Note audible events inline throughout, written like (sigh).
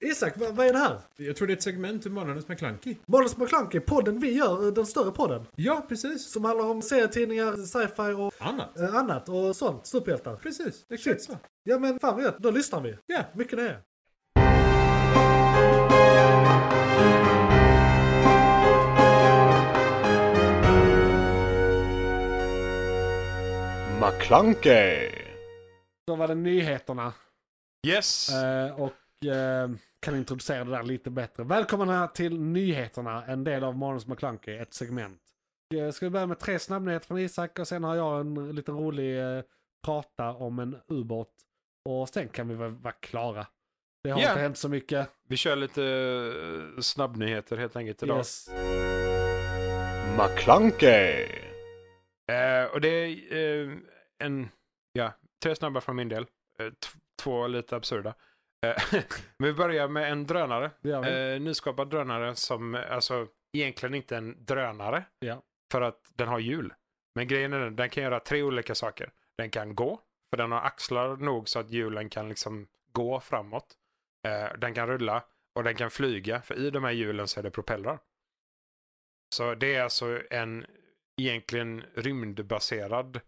Isak, vad, vad, är det här? Jag tror det är ett segment ur Månadens McKlunky. Månadens McKlunky, podden vi gör, eh, den större podden. Ja, precis. Som handlar om serietidningar, sci-fi och annat. Eh, annat och sånt, superhjältar. Precis, exakt så. Ja men fan vad gött, då lyssnar vi. Ja, yeah. mycket nöje. McKlunky. Då var det nyheterna. Yes. Eh, och Eh, kan introducera det där lite bättre. Välkomna till nyheterna, en del av Manus McClunky, ett segment. Eh, ska vi börja med tre snabbnyheter från Isak och sen har jag en lite rolig eh, prata om en ubåt. Och sen kan vi väl vara klara. Det har yeah. inte hänt så mycket. Vi kör lite snabbnyheter helt enkelt idag. Yes. McClunky. Eh, och det är eh, en, ja, tre snabba från min del. Eh, två lite absurda. Eh, (laughs) vi börjar med en drönare. Eh, nyskapad drönare som alltså, egentligen inte är en drönare. Ja. För att den har hjul. Men grejen är den, den kan göra tre olika saker. Den kan gå, för den har axlar nog så att hjulen kan liksom gå framåt. Eh, den kan rulla och den kan flyga, för i de här hjulen så är det propellrar. Så det är alltså en egentligen rymdbaserad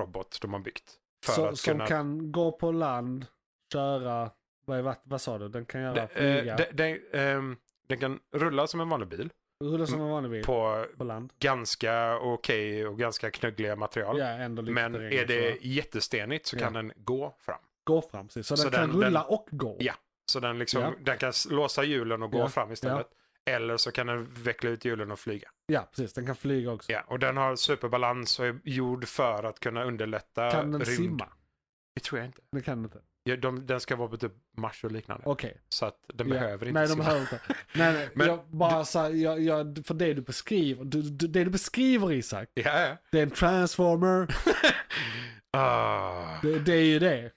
robot de har byggt. För så, att som kunna... kan gå på land, köra vad, vad, vad sa du? Den kan göra eh, flyga? Den, den, den, ehm, den kan rulla som en vanlig bil. Rulla som mm. en vanlig bil. På, på land. ganska okej okay och ganska knöggliga material. Ja, ändå lite Men terräng, är det så. jättestenigt så ja. kan den gå fram. Gå fram, precis. Så, så den kan rulla och gå. Ja, så den, liksom, ja. den kan låsa hjulen och gå ja. fram istället. Eller så kan den veckla ut hjulen och flyga. Ja, precis. Den kan flyga också. Ja, och den har superbalans och är gjord för att kunna underlätta Kan den rymd. simma? Det tror jag inte. Det kan den inte. Ja, de, den ska vara på typ mars och liknande. Okay. Så att den ja. behöver inte. Nej, de behöver inte. (laughs) nej, nej. Men, jag bara du... så här, jag, jag, för det du beskriver, du, du, det du beskriver Isak. Ja, ja. Det är en transformer. (laughs) ah. det, det, är ju det.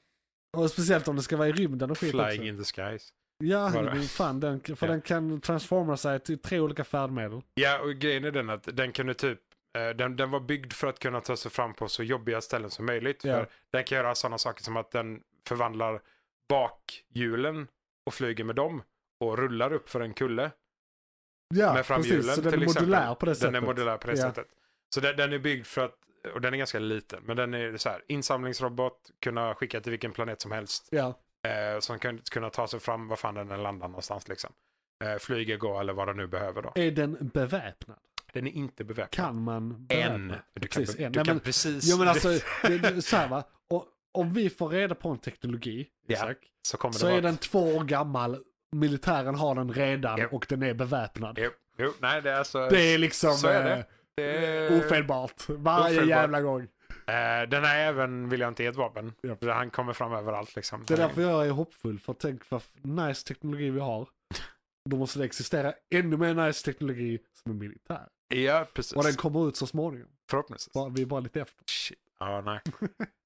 Och speciellt om det ska vara i rymden och skit Flying också. in the skies. Ja, fan, den, för ja. den kan transformera sig till tre olika färdmedel. Ja, och grejen är den att den kunde du typ eh, den, den var byggd för att kunna ta sig fram på så jobbiga ställen som möjligt. Ja. För den kan göra sådana saker som att den förvandlar bakhjulen och flyger med dem och rullar upp för en kulle. Ja, med precis. Så den är modulär på det sättet. Den är modulär på det ja. sättet. Så den, den, är byggd för att, och den är ganska liten, men den är så här, insamlingsrobot, kunna skicka till vilken planet som helst. Ja. Eh, som kan kunna ta sig fram var fan den landar någonstans liksom. Eh, flyger, gå eller vad den nu behöver då. Är den beväpnad? Den är inte beväpnad. Kan man beväpna? Än. Du kan, en. Du Nej, kan men, precis... Jo men alltså, (laughs) det, så här va, om vi får reda på en teknologi, ja, Isak, så, kommer det så vara... är den två år gammal, militären har den redan yep. och den är beväpnad. Yep. Jo, nej, det, är alltså, det är liksom så är det. Eh, det är... ofelbart varje ofelbart. jävla gång. Uh, den här även vill jag inte ge ett vapen. Yep. Han kommer fram överallt liksom. Det är därför jag är hoppfull. För tänk vad nice teknologi vi har. Då måste det existera ännu mer nice teknologi som är militär. Ja, precis. Och den kommer ut så småningom. Förhoppningsvis. vi är bara lite efter. Shit. Ja, nej.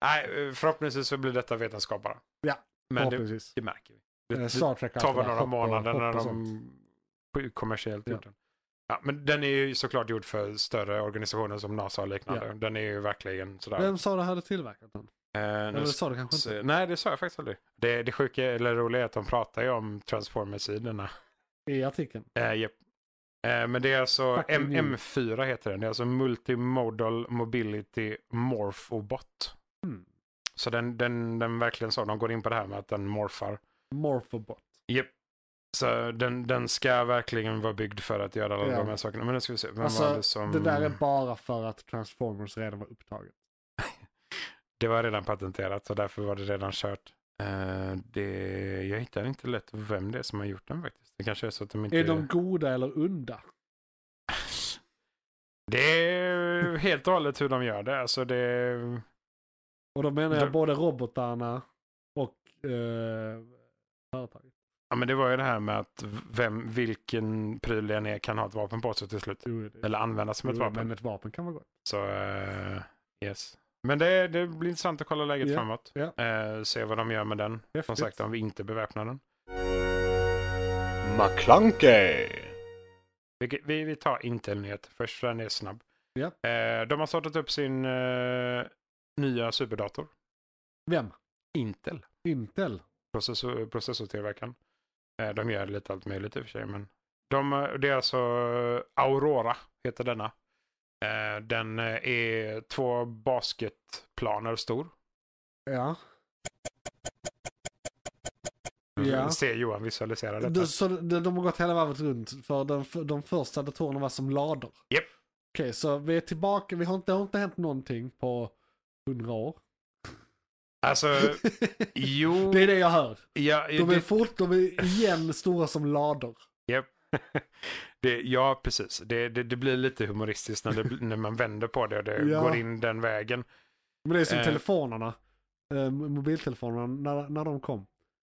nej, förhoppningsvis så blir detta vetenskap bara. Ja, Men det, det märker vi. Det, eh, det tar väl några månader när de kommersiellt gjort Ja. den. Ja, men den är ju såklart gjord för större organisationer som NASA och liknande. Ja. Den är ju verkligen sådär. Vem sa det hade tillverkat den? Eh, nu Eller sa du kanske inte? nej, det sa jag faktiskt aldrig. Det, det sjuka eller roliga är att de pratar ju om Transformers-sidorna. I artikeln? Eh, japp. Eh, men det är alltså M M4 heter den. Det är alltså Multimodal Mobility Morphobot. Mm. Så den, den, den verkligen så, de går in på det här med att den morfar. Morphobot. Yep. Så den, den ska verkligen vara byggd för att göra alla ja. de här sakerna. Men nu ska vi se. Vem alltså, det, som... det där är bara för att Transformers redan var upptaget. (laughs) det var redan patenterat och därför var det redan kört. Uh, det, jag hittar inte lätt vem det är som har gjort den faktiskt. Det kanske är så att de inte... Är de goda eller onda? (laughs) Det är helt och hållet hur de gör det. Alltså det... Och då menar jag både robotarna och eh, företaget. Ja men det var ju det här med att vem, vilken pryl den är kan ha ett vapen på sig till slut. Jo, det... Eller användas som jo, ett vapen. Men ett vapen kan vara gott. Så eh, yes. Men det, det, blir intressant att kolla läget yeah. framåt. Yeah. Eh, se vad de gör med den. Som sagt, om vi inte beväpnar den. McClunkey. Vi, vi, vi tar intel en nyhet först för den är snabb. Ja. Eh, de har startat upp sin eh, nya superdator. Vem? Intel. Intel? Processor, processortillverkaren. Eh, de gör lite allt möjligt i och för sig. Men de, eh, det är alltså eh, Aurora heter denna. Eh, den är två basketplaner stor. Ja. Ja. Se Johan visualisera detta. De, så de, de har gått hela varvet runt för de, de första datorerna var som lador. Yep. Okej, okay, så vi är tillbaka. Vi har inte, det har inte hänt någonting på hundra år. Alltså, (laughs) jo. Det är det jag hör. Ja, de, är det... fort, de är igen stora som lador. Yep. (laughs) Det, ja, precis. Det, det, det, blir lite humoristiskt när, det, när man vänder på det och det (laughs) ja. går in den vägen. Men det är som eh. telefonerna, eh, mobiltelefonerna, när, när de kom.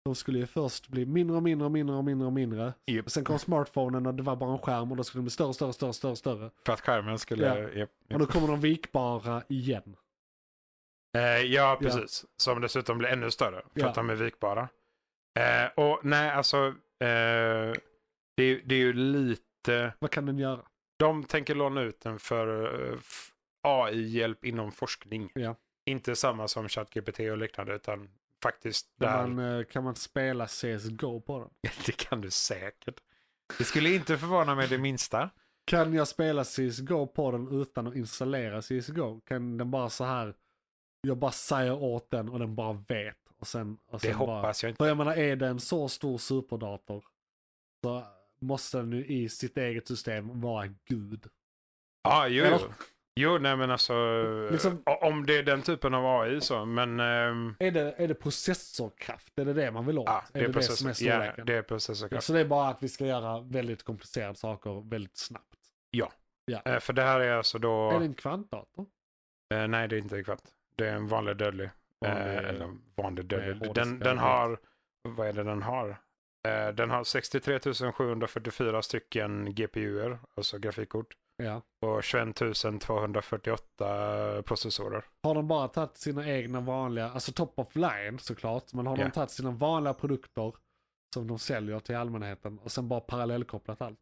De skulle ju först bli mindre och mindre och mindre och mindre och mindre. Yep. Sen kom smartphonen och det var bara en skärm och då skulle de bli större och större och större, större, större. För att skärmen skulle... Ja. Yep, yep. Och då kommer de vikbara igen. Eh, ja, precis. Ja. Som dessutom blir ännu större för ja. att de är vikbara. Eh, och nej, alltså... Eh, det, det är ju lite... Vad kan den göra? De tänker låna ut den för eh, AI-hjälp inom forskning. Ja. Inte samma som ChatGPT och liknande utan faktiskt. Där. Man, eh, kan man spela CSGO på den? (laughs) det kan du säkert. Det skulle inte förvåna mig det minsta. Kan jag spela CSGO på den utan att installera CSGO? Kan den bara så här, jag bara säger åt den och den bara vet. Och sen, och sen det bara, hoppas jag inte. För jag menar är det en så stor superdator så måste den ju i sitt eget system vara gud. Ja, ah, jo. Eller? Jo, nej men alltså. Liksom, eh, om det är den typen av AI så, men... Um, är, det, är det processorkraft? Är det det man vill åt? Ja, det är, är det, processor, det som är storleken? det är processorkraft. Ja, så alltså, det är bara att vi ska göra väldigt komplicerade saker väldigt snabbt? Ja. ja. Eh, för det här är alltså då... Är det en kvantdator? Eh, nej, det är inte en kvant. Det är en vanlig dödlig. Eh, vanlig, eh, eller vanlig dödlig. Den, den har... Vad är det den har? Eh, den har 63 744 stycken GPUer, alltså grafikkort. Ja. Och 21 248 processorer. Har de bara tagit sina egna vanliga, alltså top of line såklart, men har yeah. de tagit sina vanliga produkter som de säljer till allmänheten och sen bara parallellkopplat allt?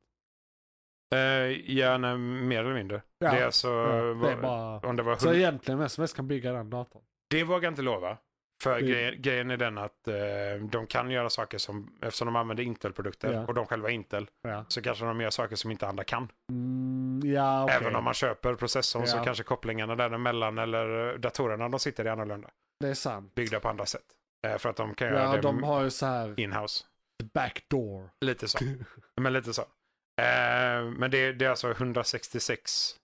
Uh, ja, nej, mer eller mindre. Ja. Det är alltså, ja, det är bara... om det var 100... Så egentligen vem som helst kan bygga den datorn? Det vågar jag inte lova. För det... grejen, grejen är den att eh, de kan göra saker som, eftersom de använder Intel-produkter ja. och de själva är Intel, ja. så kanske de gör saker som inte andra kan. Mm, ja, okay. Även om man köper processorn så kanske kopplingarna däremellan eller eh, datorerna de sitter i annorlunda. Det är sant. Byggda på andra sätt. Eh, för att de kan göra det de har ju så här... in-house. Backdoor. Lite så. (laughs) men lite så. Eh, men det, det, är alltså 166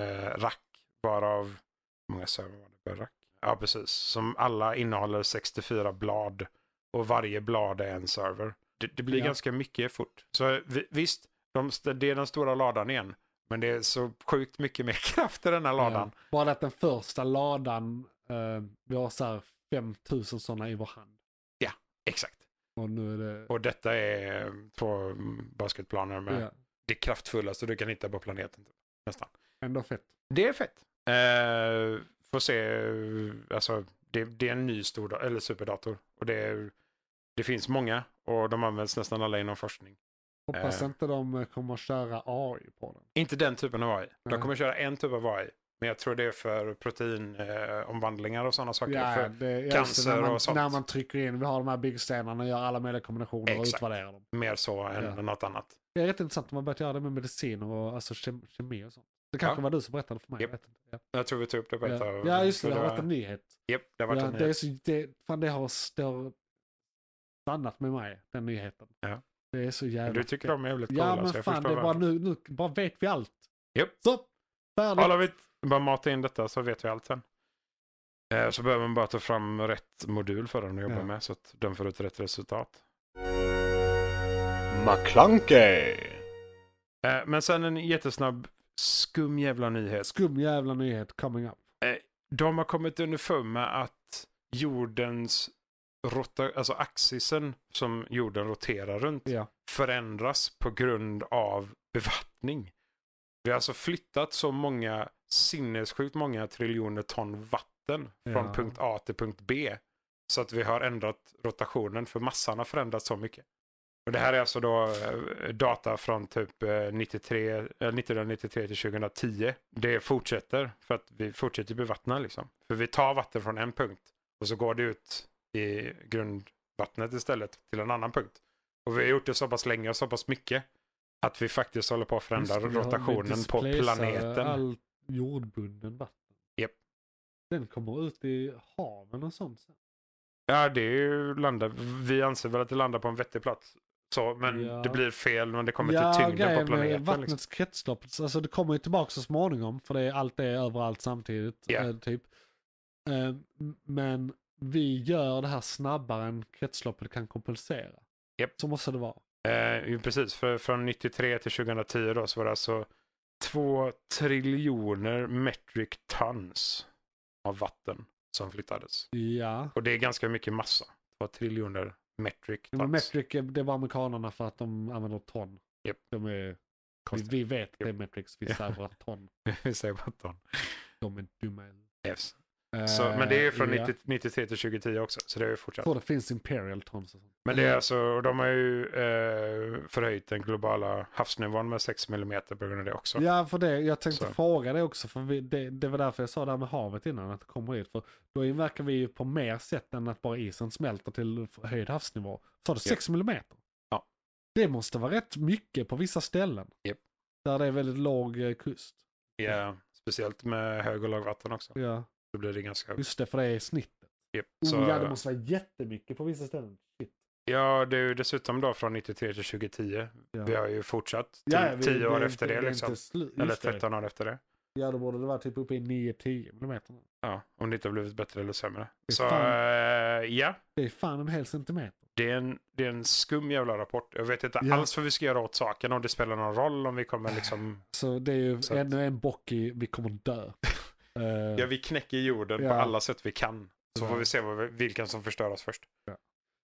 eh, rack, varav... Hur många server var det per rack? Ja, precis. Som alla innehåller 64 blad. Och varje blad är en server. Det, det blir ja. ganska mycket fort. Så visst, de, det är den stora ladan igen. Men det är så sjukt mycket mer (laughs) kraft i den här ladan. Ja. Bara att den första ladan, eh, vi har så här 5000 sådana i vår hand. Ja, exakt. Och, nu är det... och detta är eh, två mm, basketplaner med ja. det kraftfullaste du kan hitta på planeten. Nästan. Ändå fett. Det är fett. Eh, får se, eh, alltså det, det är en ny stor eller superdator. Och det, är, det finns många och de används nästan alla inom forskning. Hoppas eh, inte de eh, kommer köra AI på den. Inte den typen av AI. Nej. De kommer köra en typ av AI. Men jag tror det är för proteinomvandlingar eh, och sådana saker. Ja, för det, cancer när man, och sånt. När man trycker in, vi har de här byggstenarna och gör alla möjliga kombinationer Exakt. och utvärderar dem. Mer så än ja. något annat. Det är rätt intressant, man börjat göra det med mediciner och alltså, kemi och sånt. Det kanske ja. var du som berättade för mig. Yep. Jag, jag, tror vi tog upp det på ett ja. ja, just det. Det har varit en nyhet. Yep, det har varit ja, en nyhet. Det, är så, det, fan, det har stannat med mig, den nyheten. Ja. Det är så jävla... du tycker de är jävligt coola. Ja, men så fan, det är bara nu, nu bara vet vi allt. Yep. Så, färdigt. Alla vet, bara mata in detta så vet vi allt sen. Eh, så behöver man bara ta fram rätt modul för den att jobba ja. med så att den får ut rätt resultat. McClunkey! Eh, men sen en jättesnabb Skum jävla nyhet. Skum jävla nyhet coming up. Eh, de har kommit underfund med att jordens rota, alltså axisen som jorden roterar runt ja. förändras på grund av bevattning. Vi har alltså flyttat så många, sinnessjukt många triljoner ton vatten ja. från punkt A till punkt B. Så att vi har ändrat rotationen för massan har förändrats så mycket. Och det här är alltså då eh, data från typ 93, eh, 1993 eh, till 2010. Det fortsätter för att vi fortsätter bevattna liksom. För vi tar vatten från en punkt och så går det ut i grundvattnet istället till en annan punkt. Och vi har gjort det så pass länge och så pass mycket att vi faktiskt håller på att förändra rotationen på planeten. all jordbunden vatten. Yep. Den kommer ut i haven och sånt sen. Ja, det landar, vi anser väl att det landar på en vettig plats. Så, men ja. det blir fel, men det kommer ja, till tyngden på planeten. Liksom. Vattnets liksom. kretslopp, alltså det kommer ju tillbaka så småningom, för det är, allt det är överallt samtidigt. Yeah. Äh, typ. Äh, men vi gör det här snabbare än kretsloppet kan kompensera. Yep. Så måste det vara. Eh, precis, för från 93 till 2010 då så var det alltså två triljoner metric tons av vatten som flyttades. Ja. Och det är ganska mycket massa. Två triljoner metric tons. Metric, eh, det var amerikanerna för att de använder ton. Yep. De är, vi, vi vet yep. det är metrics, vi säger bara ton. (laughs) vi säger bara ton. De är dumma. Yes. Så, men det är från ja. Eh, 93 till 2010 också, så det har ju fortsatt. Så det finns Imperial Toms. Men det är mm. alltså, och de har ju eh, förhöjt den globala havsnivån med 6 mm på grund av det också. Ja, för det, jag tänkte så. fråga det också, för vi, det, det var därför jag sa det här med havet innan, att det kommer dit. För då inverkar vi ju på mer sätt än att bara isen smälter till höjd havsnivå. Sa du 6 yep. mm? Ja. Det måste vara rätt mycket på vissa ställen. Yep. Där det är väldigt låg eh, kust. Ja, yeah. speciellt med hög och lågvatten också. Ja. Då blir det ganska... Just det, för det är snittet. Yep, oh, så... oh, ja, det måste vara jättemycket på vissa ställen. Shit. Ja, det är ju dessutom då från 93 till 2010. Ja. Vi har ju fortsatt 10 ja, vi, år efter det, liksom. Eller 13 år efter det. Ja, då borde det vara typ uppe i 9-10 mm. Ja, om det inte har blivit bättre eller sämre. Så, fan, äh, ja. Det är fan en hel centimeter. Det är en, det är en skum jävla rapport. Jag vet inte ja. alls vad vi ska göra åt saken, om det spelar någon roll, om vi kommer liksom... Så det är ju så ännu att... en bock i, vi kommer dö. Eh, ja, vi knäcker jorden ja. på alla sätt vi kan. Så får vi se vi, vilken som förstör oss först. Ja.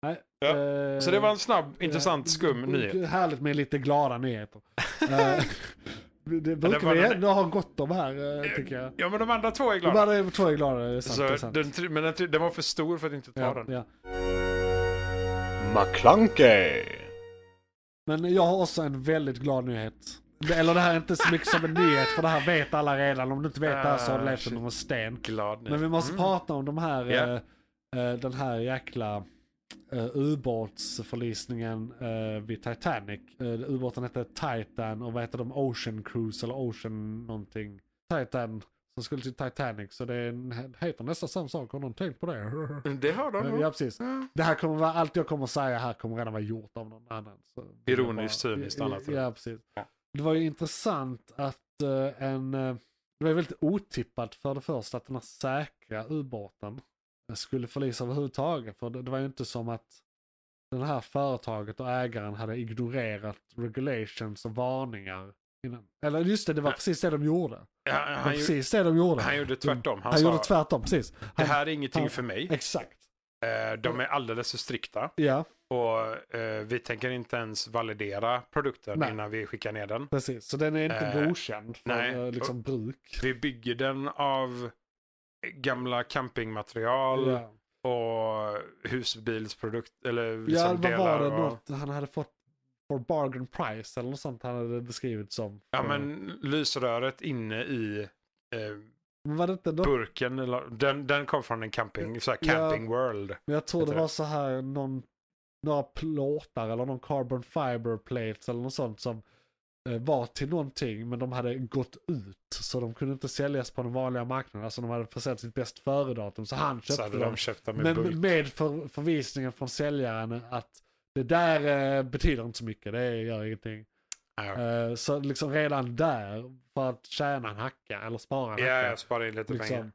Nej, ja. Uh, så det var en snabb, eh, intressant, skum nyhet. Härligt med lite glada nyheter. (laughs) Det brukar vi ändå ha gott om här, tycker jag. Ja, men de andra två är glada. De andra två är glada, det är sant. Så det är sant. Den, men den, den, var för stor för att inte ta ja, den. Ja. McClunkey. Men jag har också en väldigt glad nyhet. Eller det här är inte så mycket som en nyhet för det här vet alla redan. Om du inte vet det här så har du levt under en sten. Glad Men vi måste mm. prata om de här, yeah. uh, eh, den här jäkla eh, ubåtsförlisningen uh, vid Titanic. Uh, ubåten hette Titan och vad heter de? Ocean Cruise eller Ocean någonting. Titan som skulle till Titanic. Så det heter nästan samma sak. Har någon tänkt på det? Mm, det har de. Ja, precis. Ja. Det här kommer vara, allt jag kommer säga här kommer redan vara gjort av någon annan. Så Ironiskt, cyniskt, annat. Ja, precis. Ja det var ju intressant att eh, en... Eh, det var ju väldigt otippat för det första att den här säkra ubåten eh, skulle förlisa överhuvudtaget. För det, det var ju inte som att det här företaget och ägaren hade ignorerat regulations och varningar. Innan. Eller just det, det var precis det de gjorde. Ja, han, han precis det de gjorde. Han gjorde mm. tvärtom. Han, han sa, gjorde tvärtom, precis. Han, det här är ingenting han, för mig. Exakt. Eh, de är alldeles för strikta. Ja. Och eh, vi tänker inte ens validera produkten nej. innan vi skickar ner den. Precis, så den är inte eh, godkänd för nej. Eh, liksom, bruk. Vi bygger den av gamla campingmaterial. Yeah. Och husbilsprodukt eller liksom Ja, vad var det? Och... Något han hade fått for bargain price eller något sånt han hade beskrivit som. Ja, men lysröret inne i eh, var det inte någon... Burken, den, den kom från en camping, så här camping ja, world. Men jag tror det var så här någon några plåtar eller någon carbon fiber plates eller något sånt som eh, var till någonting men de hade gått ut. Så de kunde inte säljas på den vanliga marknaden. Alltså de hade försett sitt bäst före-datum. Så han köpte så de dem. De med men med för, förvisningen från säljaren att det där eh, betyder inte så mycket, det gör ingenting. Eh, så liksom redan där, för att tjäna en hacka eller spara en ja, hacka. Ja, spara in lite liksom. pengar.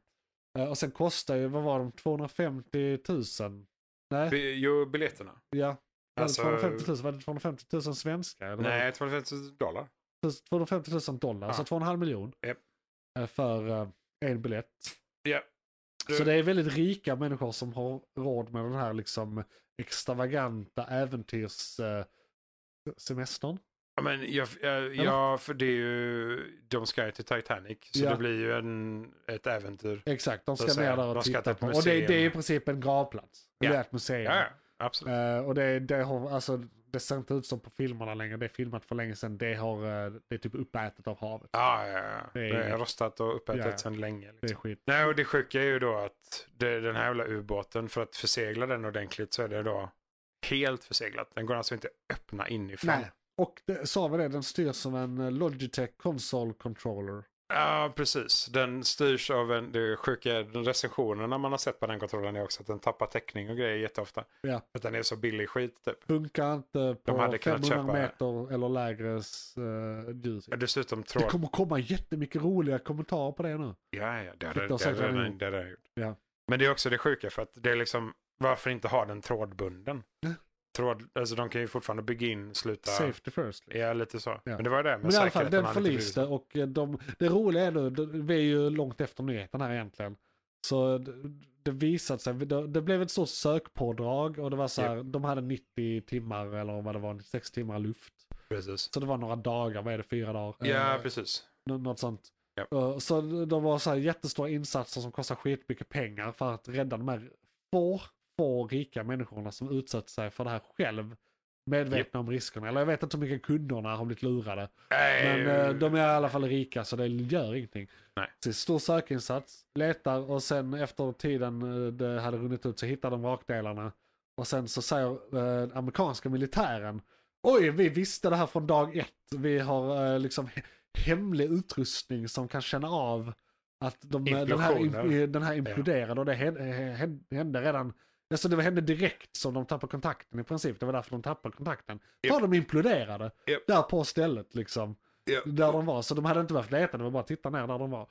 Eh, och sen kostar ju, vad var de, 250 000 Nej. Jo, biljetterna. Ja. Alltså... 250 000, var det 250 alltså- 000 svenska? Eller Nej, 250 000 dollar. 250 000 dollar, alltså ah. så 2,5 miljon. Yep. Eh, för eh, en biljett. Yep. Du... Så det är väldigt rika människor som har råd med den här liksom extravaganta äventyrssemestern. Eh, Ja, men jag, jag, ja, för det är ju, de ska ju till Titanic så Ja. det blir ju en, ett äventyr. Exakt, de ska ner där och titta på. Och det, det är i princip en gravplats. Det är ett museum. Ja, absolut. Eh, och det, det, har, alltså, det ser inte ut som på filmerna längre. Det är filmat för länge sedan. Det, har, eh, det är typ uppätet av havet. Ja, ja, ja. Det Det är- rostat och uppätet Ja, ja. sedan länge. Det är liksom. skit. Nej, och det sjuka är ju då att det, den här jävla ubåten, för att försegla den ordentligt så är det då helt förseglat. Den går alltså inte öppna inifrån. Nej, och det, sa vi det, den styrs av en eh, Logitech Console Controller. Ja, precis. Den styrs av en, det sjuka, recensionerna man har sett på den kontrollen är också att den tappar täckning och grejer jätteofta. Ja. Att den är så billig skit typ. Funkar inte på 500 meter eller lägre uh, eh, ljus. Ja, dessutom tror Det kommer komma jättemycket roliga kommentarer på det nu. Ja, ja det hade jag redan gjort. Ja. Men det är också det sjuka för att det är liksom varför inte ha den trådbunden? Ja tråd, alltså de kan ju fortfarande bygga in, sluta... Safety first. Liksom. Ja, lite så. Ja. Men det var det. Men, men i alla fall, den förliste och eh, de, det roliga är nu, vi är ju långt efter nyheten här egentligen. Så det, det visade sig, det, det, blev ett stort sökpådrag och det var så här, yep. de hade 90 timmar eller vad det var, 96 timmar luft. Precis. Så det var några dagar, vad är det, fyra dagar? Ja, yeah, precis. något sånt. Yep. Eh, så de var så här jättestora insatser som kostar skitmycket pengar för att rädda de här få få rika människorna som utsatt sig för det här själv medvetna om riskerna. Eller jag vet inte hur mycket kunderna har blivit lurade. Nej. Men eh, de är i alla fall rika så det gör ingenting. Nej. Så stor sökinsats, letar och sen efter tiden eh, det hade runnit ut så hittar de vrakdelarna. Och sen så säger eh, amerikanska militären Oj, vi visste det här från dag ett. Vi har eh, liksom hemlig utrustning som kan känna av att de, den, här, den här imploderade och det hände redan Alltså det hände direkt som de tappade kontakten i princip. Det var därför de tappade kontakten. Yep. För de imploderade yep. där på stället liksom. Yep. Där de var. Så de hade inte behövt leta, det var bara att titta ner där de var.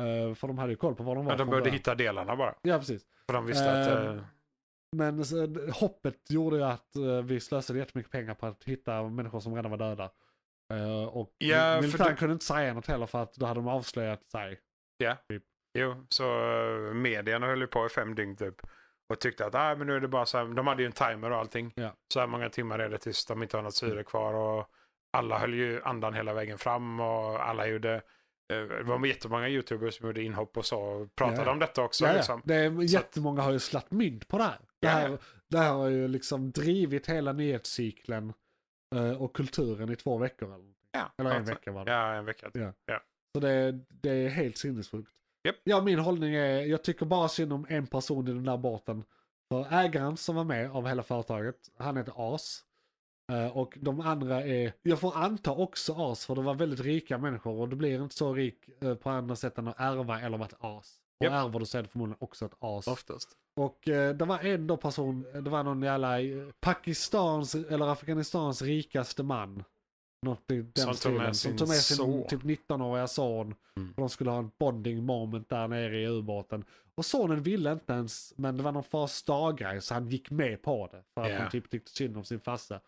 Uh, för de hade ju koll på var de var. Men de började hitta delarna bara. Ja, precis. För de visste uh, att... Uh... Men så, eh, hoppet gjorde ju att vi slösade jättemycket pengar på att hitta människor som redan var döda. och yeah, militären kunde inte säga något heller för att då hade de avslöjat sig. Ja, typ. jo, så medierna höll ju på i fem dygn typ. Och tyckte att ah, men nu är det bara så här, de hade ju en timer och allting. Ja. Så här många timmar är det tills de inte har något syre mm. kvar. Och alla höll ju andan hela vägen fram och alla gjorde eh, det var jättemånga youtubers som gjorde inhopp och så och pratade ja. om detta också. Ja, liksom. det är, jättemånga har ju slatt mynt på det här. Det här, ja. det här har ju liksom drivit hela nyhetscykeln eh, och kulturen i två veckor. Eller, ja, eller en alltså. vecka var det. Ja, en vecka. Till. Ja. Så det, det är helt sinnessjukt. Yep. Ja, min hållning är, jag tycker bara synd om en person i den där båten. För ägaren som var med av hela företaget, han är as. Eh, och de andra är, jag får anta också as, för det var väldigt rika människor och du blir inte så rik eh, på andra sätt än att ärva eller vara ett as. Och yep. ärver du så är det förmodligen också ett as. Oftast. Och eh, det var en då person, det var någon jävla Pakistans eller Afghanistans rikaste man. Något i den som stilen. Tog med som tog med sin son. typ 19-åriga son. Mm. Och de skulle ha en bonding moment där nere i ubåten. Och sonen ville inte ens, men det var någon fars daggrej så han gick med på det. För att yeah. han typ tyckte synd om sin farsa.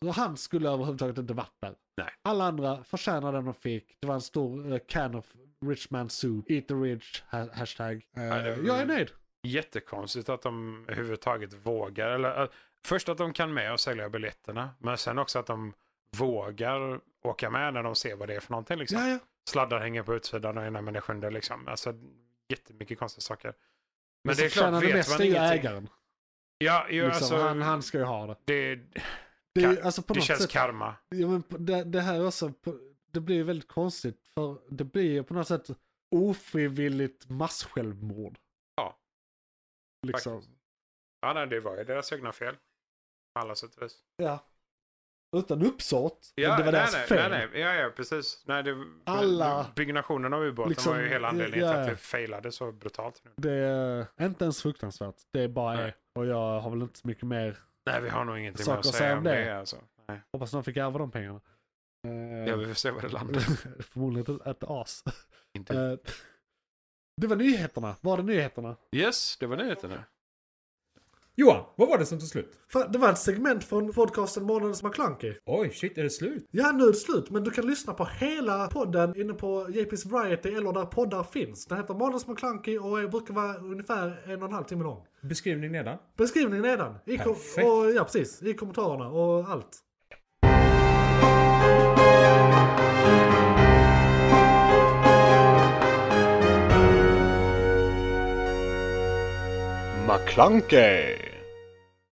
Så han skulle överhuvudtaget inte varit där. Nej. Alla andra förtjänade den de fick. Det var en stor uh, can of rich man soup. Eat the rich, ha hashtag. Uh, ja, jag är nöjd. Jättekonstigt att de överhuvudtaget vågar. Eller, uh, först att de kan med och sälja biljetterna. Men sen också att de vågar åka med när de ser vad det är för någonting. Liksom. Ja, ja. Sladdar hänger på utsidan och ena människan där liksom. Alltså jättemycket konstiga saker. Men, Men det är klart, vet mest man är ingenting. ägaren. Ja, ju, liksom, alltså, han, han ska ju ha det. Det, det, är, alltså det känns sätt, karma. Ja, men det, det här också, det blir ju väldigt konstigt. För det blir ju på något sätt ofrivilligt massjälvmord. Ja. Liksom. Faktiskt. Ja, nej, det var ju deras egna fel. Alla sätt och vis. Ja. Utan uppsåt. Ja, det var nej, deras nej, fel. Nej, nej, ja, ja, precis. Nej, det, Alla, byggnationen av ubåten liksom, var ju liksom- hela anledningen ja, till att det failade så brutalt. Nu. Det är inte ens fruktansvärt. Det är bara nej. är. Och jag har väl inte så mycket mer Nej, vi har nog ingenting mer att säga om det. det alltså. nej. Hoppas någon fick ärva de pengarna. Eh, ja, vi får se var det landar. (laughs) Förmodligen ett as. Inte. Eh, det var nyheterna. Var det nyheterna? Yes, det var nyheterna. Johan, vad var det som tog slut? det var ett segment från podcasten Månadens McKlunky. Oj, shit, är det slut? Ja, nu är det slut. Men du kan lyssna på hela podden inne på JP's Variety eller där poddar finns. Den heter Månadens McKlunky och brukar vara ungefär en och en halv timme lång. Beskrivning nedan? Beskrivning nedan. I Perfekt. och, ja, precis. I kommentarerna och allt. McClunkey.